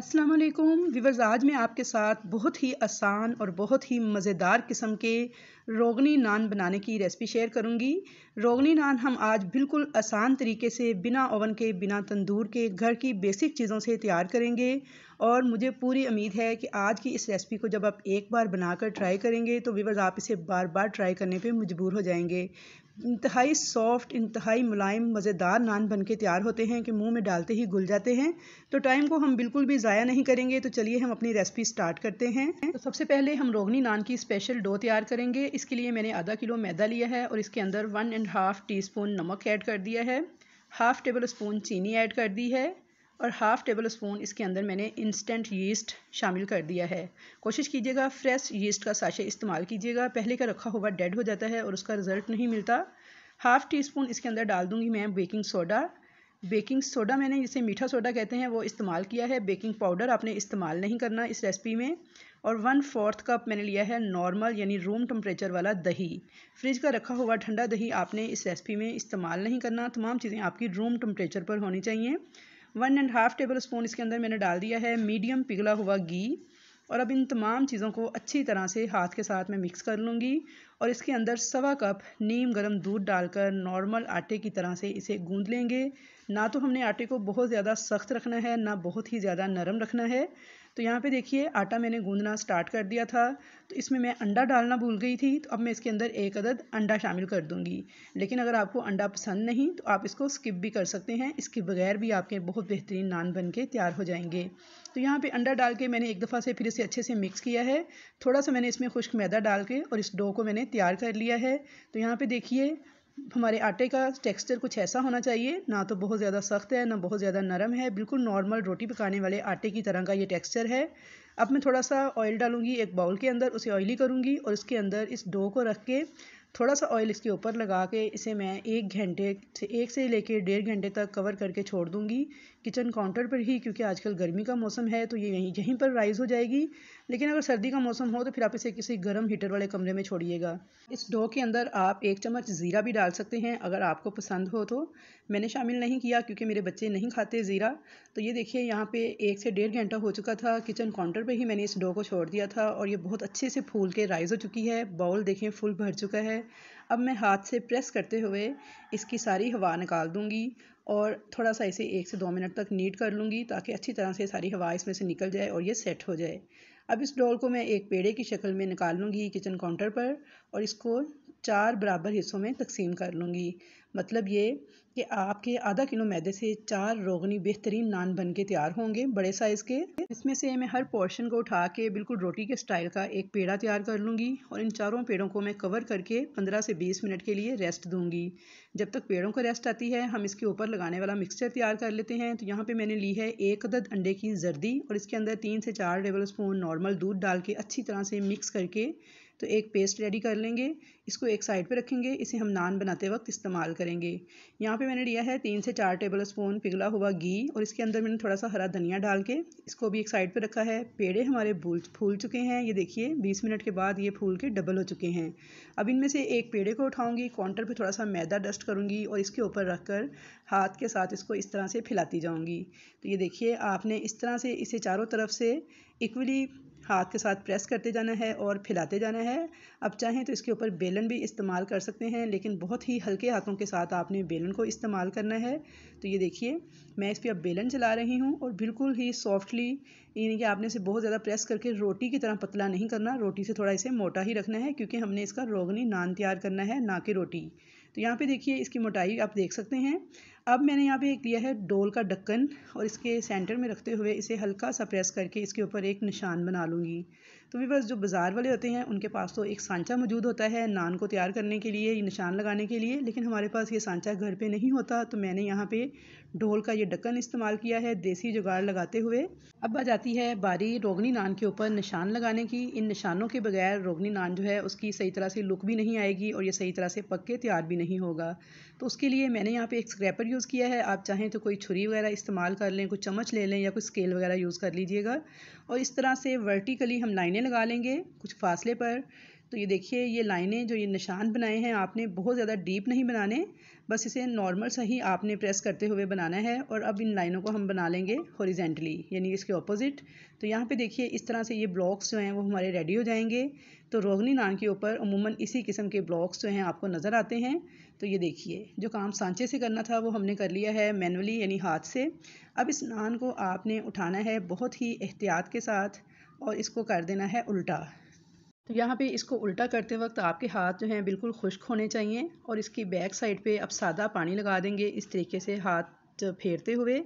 अस्सलाम वालेकुम व्यूवर्स आज मैं आपके साथ बहुत ही आसान और बहुत ही मज़ेदार किस्म के रोगनी नान बनाने की रेसिपी शेयर करूंगी रोगनी नान हम आज बिल्कुल आसान तरीके से बिना ओवन के बिना तंदूर के घर की बेसिक चीज़ों से तैयार करेंगे और मुझे पूरी उम्मीद है कि आज की इस रेसिपी को जब आप एक बार बनाकर ट्राई करेंगे तो वीवर्स आप इसे बार बार ट्राई करने पे मजबूर हो जाएंगे इंतहाई सॉफ्ट इंतहाई मुलायम मज़ेदार नान बन के तैयार होते हैं कि मुंह में डालते ही घुल जाते हैं तो टाइम को हम बिल्कुल भी ज़ाया नहीं करेंगे तो चलिए हम अपनी रेसिपी स्टार्ट करते हैं तो सबसे पहले हम रोगनी नान की स्पेशल डो तैयार करेंगे इसके लिए मैंने आधा किलो मैदा लिया है और इसके अंदर one and half teaspoon नमक ऐड कर दिया है हाफ़ टेबल स्पून चीनी ऐड कर दी है और हाफ़ टेबल स्पून इसके अंदर मैंने इंस्टेंट यीस्ट शामिल कर दिया है कोशिश कीजिएगा फ्रेश यीस्ट का साशे इस्तेमाल कीजिएगा पहले का रखा हुआ डेड हो जाता है और उसका रिज़ल्ट नहीं मिलता हाफ़ टी स्पून इसके अंदर डाल दूंगी मैं बेकिंग सोडा बेकिंग सोडा मैंने जिसे मीठा सोडा कहते हैं वो इस्तेमाल किया है बेकिंग पाउडर आपने इस्तेमाल नहीं करना इस रेसिपी में और वन फोर्थ कप मैंने लिया है नॉर्मल यानी रूम टम्परेचर वाला दही फ्रिज का रखा हुआ ठंडा दही आपने इस रेसिपी में इस्तेमाल नहीं करना तमाम चीज़ें आपकी रूम टम्परेचर पर होनी चाहिए one and half tablespoon इसके अंदर मैंने डाल दिया है मीडियम पिघला हुआ घी और अब इन तमाम चीज़ों को अच्छी तरह से हाथ के साथ मैं मिक्स कर लूँगी और इसके अंदर सवा कप नीम गर्म दूध डालकर नॉर्मल आटे की तरह से इसे गूंद लेंगे ना तो हमने आटे को बहुत ज़्यादा सख्त रखना है ना बहुत ही ज़्यादा नरम रखना है तो यहाँ पे देखिए आटा मैंने गूंदना स्टार्ट कर दिया था तो इसमें मैं अंडा डालना भूल गई थी तो अब मैं इसके अंदर एक अदद अंडा शामिल कर दूँगी लेकिन अगर आपको अंडा पसंद नहीं तो आप इसको स्किप भी कर सकते हैं इसके बगैर भी आपके बहुत बेहतरीन नान बन के तैयार हो जाएंगे तो यहाँ पर अंडा डाल के मैंने एक दफ़ा से फिर इसे अच्छे से मिक्स किया है थोड़ा सा मैंने इसमें खुश्क मैदा डाल के और इस डो को मैंने तैयार कर लिया है तो यहाँ पर देखिए हमारे आटे का टेक्सचर कुछ ऐसा होना चाहिए ना तो बहुत ज़्यादा सख्त है ना बहुत ज़्यादा नरम है बिल्कुल नॉर्मल रोटी पकाने वाले आटे की तरह का ये टेक्सचर है अब मैं थोड़ा सा ऑयल डालूंगी एक बाउल के अंदर उसे ऑयली करूँगी और इसके अंदर इस डो को रख के थोड़ा सा ऑयल इसके ऊपर लगा के इसे मैं एक घंटे से एक से लेकर डेढ़ घंटे तक कवर करके छोड़ दूँगी किचन काउंटर पर ही क्योंकि आजकल गर्मी का मौसम है तो ये यहीं यहीं पर राइज़ हो जाएगी लेकिन अगर सर्दी का मौसम हो तो फिर आप इसे किसी गर्म हीटर वाले कमरे में छोड़िएगा इस डो के अंदर आप एक चम्मच ज़ीरा भी डाल सकते हैं अगर आपको पसंद हो तो मैंने शामिल नहीं किया क्योंकि मेरे बच्चे नहीं खाते ज़ीरा तो ये देखिए यहाँ पर एक से डेढ़ घंटा हो चुका था किचन काउंटर पर ही मैंने इस डो को छोड़ दिया था और ये बहुत अच्छे से फूल के राइज़ हो चुकी है बाउल देखें फुल भर चुका है अब मैं हाथ से प्रेस करते हुए इसकी सारी हवा निकाल दूँगी और थोड़ा सा इसे एक से दो मिनट तक नीट कर लूँगी ताकि अच्छी तरह से सारी हवा इसमें से निकल जाए और ये सेट हो जाए अब इस डॉल को मैं एक पेड़े की शक्ल में निकाल लूँगी किचन काउंटर पर और इसको चार बराबर हिस्सों में तकसीम कर लूँगी मतलब ये कि आपके आधा किलो मैदे से चार रोगनी बेहतरीन नान बन के तैयार होंगे बड़े साइज़ के इसमें से मैं हर पोर्शन को उठा के बिल्कुल रोटी के स्टाइल का एक पेड़ा तैयार कर लूँगी और इन चारों पेड़ों को मैं कवर करके 15 से 20 मिनट के लिए रेस्ट दूँगी जब तक पेड़ों को रेस्ट आती है हम इसके ऊपर लगाने वाला मिक्सचर तैयार कर लेते हैं तो यहाँ पर मैंने ली है एक अदद अंडे की जर्दी और इसके अंदर तीन से चार टेबल स्पून नॉर्मल दूध डाल के अच्छी तरह से मिक्स करके तो एक पेस्ट रेडी कर लेंगे इसको एक साइड पे रखेंगे इसे हम नान बनाते वक्त इस्तेमाल करेंगे यहाँ पे मैंने लिया है तीन से चार टेबल स्पून पिघला हुआ घी और इसके अंदर मैंने थोड़ा सा हरा धनिया डाल के इसको भी एक साइड पर रखा है पेड़े हमारे भूल फूल चुके हैं ये देखिए बीस मिनट के बाद ये फूल के डबल हो चुके हैं अब इनमें से एक पेड़े को उठाऊँगी काउंटर पर थोड़ा सा मैदा डस्ट करूँगी और इसके ऊपर रख कर हाथ के साथ इसको इस तरह से फैलाती जाऊँगी तो ये देखिए आपने इस तरह से इसे चारों तरफ से इक्वली हाथ के साथ प्रेस करते जाना है और फैलाते जाना है अब चाहें तो इसके ऊपर बेलन भी इस्तेमाल कर सकते हैं लेकिन बहुत ही हल्के हाथों के साथ आपने बेलन को इस्तेमाल करना है तो ये देखिए मैं इस पर अब बेलन चला रही हूँ और बिल्कुल ही सॉफ्टली यानी कि आपने इसे बहुत ज़्यादा प्रेस करके रोटी की तरह पतला नहीं करना रोटी से थोड़ा इसे मोटा ही रखना है क्योंकि हमने इसका रोगनी नान तैयार करना है ना कि रोटी तो यहाँ पे देखिए इसकी मोटाई आप देख सकते हैं अब मैंने यहाँ पे एक लिया है डोल का ढक्कन और इसके सेंटर में रखते हुए इसे हल्का सा प्रेस करके इसके ऊपर एक निशान बना लूँगी तो भी बस जो बाज़ार वाले होते हैं उनके पास तो एक सांचा मौजूद होता है नान को तैयार करने के लिए निशान लगाने के लिए लेकिन हमारे पास ये सांचा घर पे नहीं होता तो मैंने यहाँ पे ढोल का ये ढक्कन इस्तेमाल किया है देसी जुगाड़ लगाते हुए अब आ जाती है बारी रोगनी नान के ऊपर निशान लगाने की इन निशानों के बगैर रोगनी नान जो है उसकी सही तरह से लुक भी नहीं आएगी और ये सही तरह से पक तैयार भी नहीं होगा तो उसके लिए मैंने यहाँ पर एक स्क्रैपर यूज़ किया है आप चाहें तो कोई छुरी वगैरह इस्तेमाल कर लें कोई चम्मच ले लें या कोई स्केल वगैरह यूज़ कर लीजिएगा और इस तरह से वर्टिकली हम लाइनें लगा लेंगे कुछ फासले पर तो ये देखिए ये लाइनें जो ये निशान बनाए हैं आपने बहुत ज़्यादा डीप नहीं बनाने बस इसे नॉर्मल सा ही आपने प्रेस करते हुए बनाना है और अब इन लाइनों को हम बना लेंगे हॉरिजेंटली यानी इसके ऑपोजिट तो यहाँ पे देखिए इस तरह से ये ब्लॉक्स जो हैं वो हमारे रेडी हो जाएंगे तो रोगनी नान के ऊपर अमूमन इसी किस्म के ब्लॉक्स जो हैं आपको नज़र आते हैं तो ये देखिए जो काम सांचे से करना था वो हमने कर लिया है मैनुअली यानी हाथ से अब इस नान को आपने उठाना है बहुत ही एहतियात के साथ और इसको कर देना है उल्टा तो यहाँ पे इसको उल्टा करते वक्त आपके हाथ जो हैं बिल्कुल खुश्क होने चाहिए और इसकी बैक साइड पे आप सादा पानी लगा देंगे इस तरीके से हाथ फेरते हुए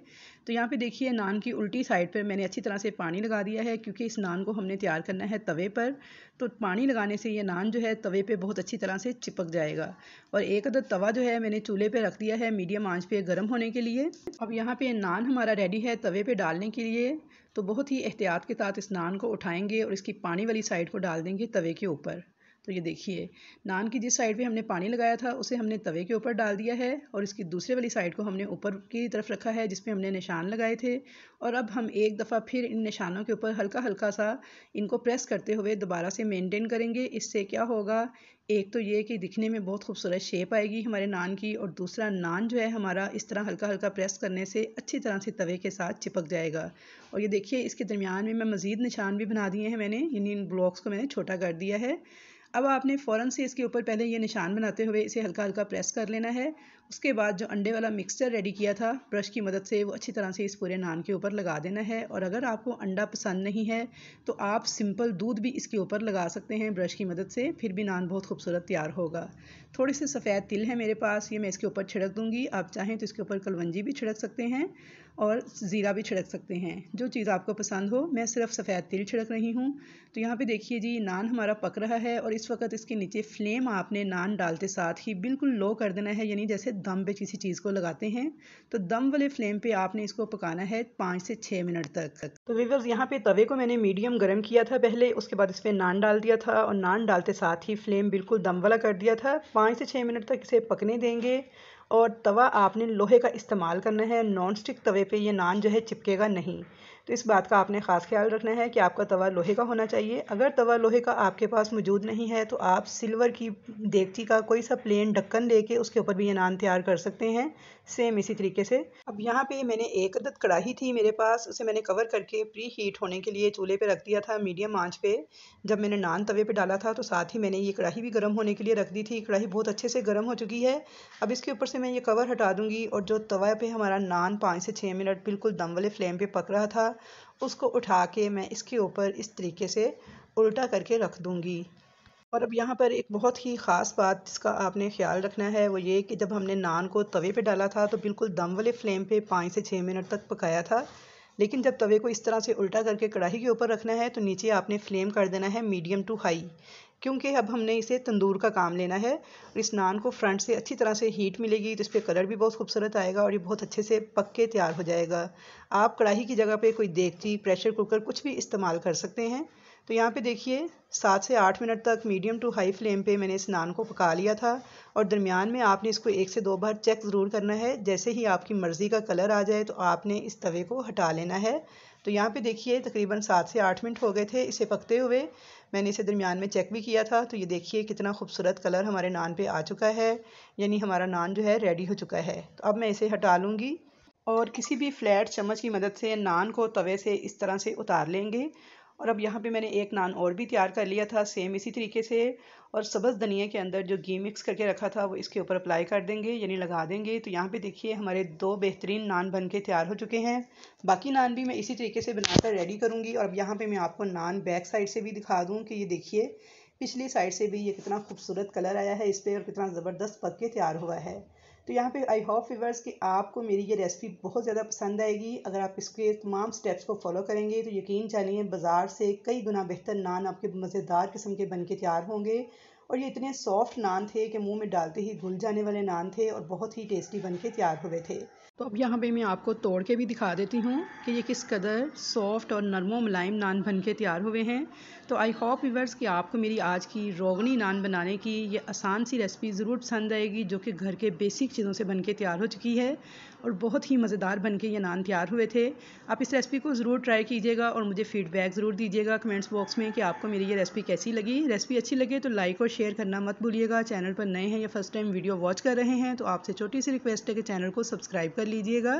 तो यहाँ पे देखिए नान की उल्टी साइड पर मैंने अच्छी तरह से पानी लगा दिया है क्योंकि इस नान को हमने तैयार करना है तवे पर तो पानी लगाने से ये नान जो है तवे पे बहुत अच्छी तरह से चिपक जाएगा और एक अदर तवा जो है मैंने चूल्हे पे रख दिया है मीडियम आंच पे गर्म होने के लिए अब यहाँ पे नान हमारा रेडी है तवे पे डालने के लिए तो बहुत ही एहतियात के साथ इस नान को उठाएँगे और इसकी पानी वाली साइड को डाल देंगे तवे के ऊपर तो ये देखिए नान की जिस साइड पे हमने पानी लगाया था उसे हमने तवे के ऊपर डाल दिया है और इसकी दूसरे वाली साइड को हमने ऊपर की तरफ रखा है जिसपे हमने निशान लगाए थे और अब हम एक दफ़ा फिर इन निशानों के ऊपर हल्का हल्का सा इनको प्रेस करते हुए दोबारा से मेनटेन करेंगे इससे क्या होगा एक तो ये कि दिखने में बहुत खूबसूरत शेप आएगी हमारे नान की और दूसरा नान जो है हमारा इस तरह हल्का हल्का प्रेस करने से अच्छी तरह से तवे के साथ चिपक जाएगा और ये देखिए इसके दरमियान में मैं मज़ीद निशान भी बना दिए हैं मैंने इन इन ब्लॉक्स को मैंने छोटा कर दिया है अब आपने फ़ौरन से इसके ऊपर पहले ये निशान बनाते हुए इसे हल्का हल्का प्रेस कर लेना है उसके बाद जो अंडे वाला मिक्सचर रेडी किया था ब्रश की मदद से वो अच्छी तरह से इस पूरे नान के ऊपर लगा देना है और अगर आपको अंडा पसंद नहीं है तो आप सिंपल दूध भी इसके ऊपर लगा सकते हैं ब्रश की मदद से फिर भी नान बहुत खूबसूरत तैयार होगा थोड़े से सफ़ेद तिल है मेरे पास ये मैं इसके ऊपर छिड़क दूँगी आप चाहें तो इसके ऊपर कलवंजी भी छिड़क सकते हैं और ज़ीरा भी छिड़क सकते हैं जो चीज़ आपको पसंद हो मैं सिर्फ सफ़ेद तिल छिड़क रही हूँ तो यहाँ पे देखिए जी नान हमारा पक रहा है और इस वक्त इसके नीचे फ्लेम आपने नान डालते साथ ही बिल्कुल लो कर देना है यानी जैसे दम पे किसी चीज़ को लगाते हैं तो दम वाले फ्लेम पे आपने इसको पकाना है पाँच से छः मिनट तक तो वीवर्स यहाँ पे तवे को मैंने मीडियम गर्म किया था पहले उसके बाद इस नान डाल दिया था और नान डालते साथ ही फ्लेम बिल्कुल दम वाला कर दिया था पाँच से छः मिनट तक इसे पकने देंगे और तवा आपने लोहे का इस्तेमाल करना है नॉन स्टिक तवे पे ये नान जो है चिपकेगा नहीं तो इस बात का आपने ख़ास ख्याल रखना है कि आपका तवा लोहे का होना चाहिए अगर तवा लोहे का आपके पास मौजूद नहीं है तो आप सिल्वर की देगची का कोई सा प्लेन ढक्कन लेके उसके ऊपर भी ये नान तैयार कर सकते हैं सेम इसी तरीके से अब यहाँ पे मैंने एक अदद कढ़ाई थी मेरे पास उसे मैंने कवर करके प्री हीट होने के लिए चूल्हे पर रख दिया था मीडियम आँच पर जब मैंने नान तवे पर डाला था तो साथ ही मैंने ये कढ़ाई भी गर्म होने के लिए रख दी थी कढ़ाई बहुत अच्छे से गर्म हो चुकी है अब इसके ऊपर से मैं ये कवर हटा दूँगी और जो तवा पर हमारा नान पाँच से छः मिनट बिल्कुल दम वाले फ्लेम पर पक रहा था उसको उठा के मैं इसके ऊपर इस तरीके से उल्टा करके रख दूँगी और अब यहाँ पर एक बहुत ही ख़ास बात जिसका आपने ख्याल रखना है वो ये कि जब हमने नान को तवे पे डाला था तो बिल्कुल दम वाले फ्लेम पे पाँच से छः मिनट तक पकाया था लेकिन जब तवे को इस तरह से उल्टा करके कढ़ाई के ऊपर रखना है तो नीचे आपने फ्लेम कर देना है मीडियम टू हाई क्योंकि अब हमने इसे तंदूर का काम लेना है और इस नान को फ्रंट से अच्छी तरह से हीट मिलेगी तो इस पर कलर भी बहुत खूबसूरत आएगा और ये बहुत अच्छे से पक के तैयार हो जाएगा आप कढ़ाई की जगह पे कोई देखती प्रेशर कुकर कुछ भी इस्तेमाल कर सकते हैं तो यहाँ पे देखिए सात से आठ मिनट तक मीडियम टू हाई फ्लेम पे मैंने इस नान को पका लिया था और दरमियान में आपने इसको एक से दो बार चेक ज़रूर करना है जैसे ही आपकी मर्ज़ी का कलर आ जाए तो आपने इस तवे को हटा लेना है तो यहाँ पे देखिए तकरीबन सात से आठ मिनट हो गए थे इसे पकते हुए मैंने इसे दरमियान में चेक भी किया था तो ये देखिए कितना खूबसूरत कलर हमारे नान पर आ चुका है यानी हमारा नान जो है रेडी हो चुका है तो अब मैं इसे हटा लूँगी और किसी भी फ्लैट चम्मच की मदद से नान को तवे से इस तरह से उतार लेंगे और अब यहाँ पे मैंने एक नान और भी तैयार कर लिया था सेम इसी तरीके से और सब्ज़ धनिया के अंदर जो घी मिक्स करके रखा था वो इसके ऊपर अप्लाई कर देंगे यानी लगा देंगे तो यहाँ पे देखिए हमारे दो बेहतरीन नान बन के तैयार हो चुके हैं बाकी नान भी मैं इसी तरीके से बनाकर रेडी करूँगी और अब यहाँ पर मैं आपको नान बैक साइड से भी दिखा दूँ कि ये देखिए पिछली साइड से भी ये कितना खूबसूरत कलर आया है इस पर और कितना ज़बरदस्त पक के तैयार हुआ है तो यहाँ पे आई होप फीवर्स कि आपको मेरी ये रेसिपी बहुत ज़्यादा पसंद आएगी अगर आप इसके तमाम स्टेप्स को फॉलो करेंगे तो यकीन जानिए बाज़ार से कई गुना बेहतर नान आपके मज़ेदार किस्म के बन के तैयार होंगे और ये इतने सॉफ्ट नान थे कि मुंह में डालते ही घुल जाने वाले नान थे और बहुत ही टेस्टी बन के तैयार हुए थे तो अब यहाँ पे मैं आपको तोड़ के भी दिखा देती हूँ कि ये किस कदर सॉफ्ट और नरमो मुलायम नान बन के तैयार हुए हैं तो आई होप यूवर्स कि आपको मेरी आज की रोगनी नान बनाने की ये आसान सी रेसिपी ज़रूर पसंद आएगी जो कि घर के बेसिक चीज़ों से बन के तैयार हो चुकी है और बहुत ही मज़ेदार बन के ये नान तैयार हुए थे आप इस रेसिपी को ज़रूर ट्राई कीजिएगा और मुझे फीडबैक ज़रूर दीजिएगा कमेंट्स बॉक्स में कि आपको मेरी ये रेसिपी कैसी लगी रेसिपी अच्छी लगे तो लाइक और शेयर करना मत भूलिएगा चैनल पर नए हैं या फर्स्ट टाइम वीडियो वॉच कर रहे हैं तो आपसे छोटी सी रिक्वेस्ट है कि चैनल को सब्सक्राइब कर लीजिएगा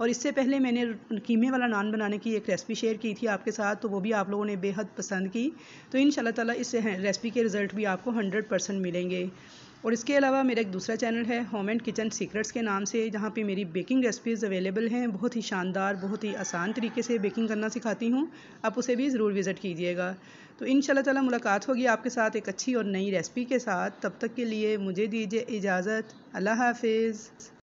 और इससे पहले मैंने कीमे वाला नान बनाने की एक रेसिपी शेयर की थी आपके साथ तो वो भी आप लोगों ने बेहद पसंद की तो इन शाला इस रेसिपी के रिज़ल्ट भी आपको हंड्रेड मिलेंगे और इसके अलावा मेरा एक दूसरा चैनल है होम एंड किचन सीक्रेट्स के नाम से जहाँ पे मेरी बेकिंग रेसिपीज़ अवेलेबल हैं बहुत ही शानदार बहुत ही आसान तरीके से बेकिंग करना सिखाती हूँ आप उसे भी ज़रूर विज़िट कीजिएगा तो इन ताला मुलाकात होगी आपके साथ एक अच्छी और नई रेसिपी के साथ तब तक के लिए मुझे दीजिए इजाज़त अल्लाह हाफिज़